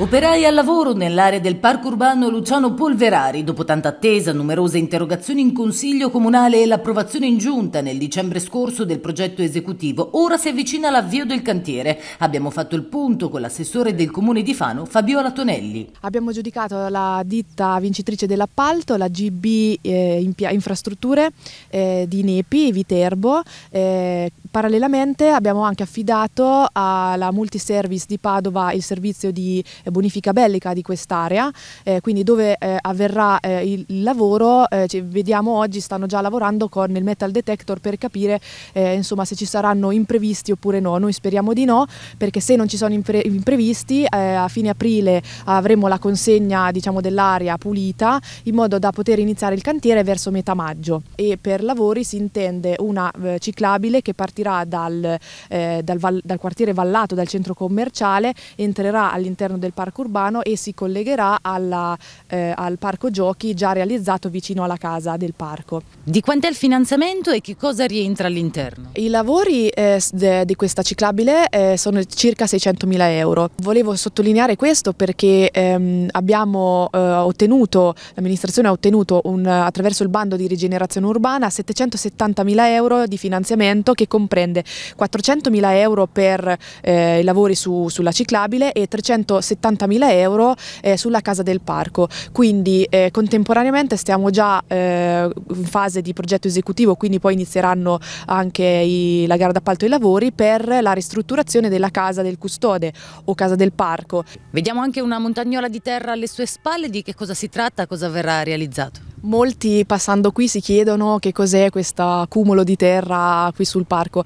Operai al lavoro nell'area del parco urbano Luciano Polverari, dopo tanta attesa, numerose interrogazioni in consiglio comunale e l'approvazione in giunta nel dicembre scorso del progetto esecutivo, ora si avvicina l'avvio del cantiere. Abbiamo fatto il punto con l'assessore del comune di Fano, Fabiola Tonelli. Abbiamo giudicato la ditta vincitrice dell'appalto, la GB eh, Infrastrutture eh, di Nepi, Viterbo, eh, Parallelamente abbiamo anche affidato alla Multiservice di Padova il servizio di eh, bonifica bellica di quest'area, eh, quindi dove eh, avverrà eh, il, il lavoro, eh, vediamo oggi stanno già lavorando con il metal detector per capire eh, insomma, se ci saranno imprevisti oppure no, noi speriamo di no perché se non ci sono impre imprevisti a fine aprile avremo la consegna diciamo, dell'area pulita in modo da poter iniziare il cantiere verso metà maggio e per lavori si intende una ciclabile che partirà partirà dal, eh, dal, val, dal quartiere Vallato, dal centro commerciale, entrerà all'interno del parco urbano e si collegherà alla, eh, al parco giochi già realizzato vicino alla casa del parco. Di quant'è il finanziamento e che cosa rientra all'interno? I lavori eh, di questa ciclabile eh, sono circa 600 mila euro. Volevo sottolineare questo perché ehm, abbiamo eh, ottenuto, l'amministrazione ha ottenuto un, attraverso il bando di rigenerazione urbana 770 mila euro di finanziamento che comprende comprende 400.000 euro per eh, i lavori su, sulla ciclabile e 370.000 euro eh, sulla casa del parco. Quindi eh, contemporaneamente stiamo già eh, in fase di progetto esecutivo, quindi poi inizieranno anche i, la gara d'appalto ai lavori per la ristrutturazione della casa del custode o casa del parco. Vediamo anche una montagnola di terra alle sue spalle, di che cosa si tratta, cosa verrà realizzato? Molti passando qui si chiedono che cos'è questo cumulo di terra qui sul parco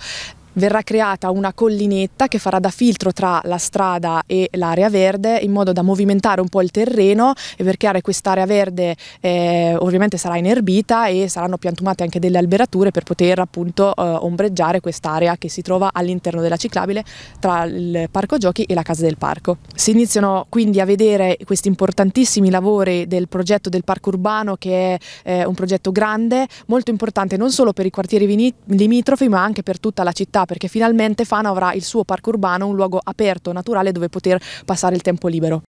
verrà creata una collinetta che farà da filtro tra la strada e l'area verde in modo da movimentare un po' il terreno e per creare quest'area verde eh, ovviamente sarà inerbita e saranno piantumate anche delle alberature per poter appunto eh, ombreggiare quest'area che si trova all'interno della ciclabile tra il parco giochi e la casa del parco. Si iniziano quindi a vedere questi importantissimi lavori del progetto del parco urbano che è eh, un progetto grande, molto importante non solo per i quartieri limitrofi ma anche per tutta la città perché finalmente Fano avrà il suo parco urbano, un luogo aperto, naturale dove poter passare il tempo libero.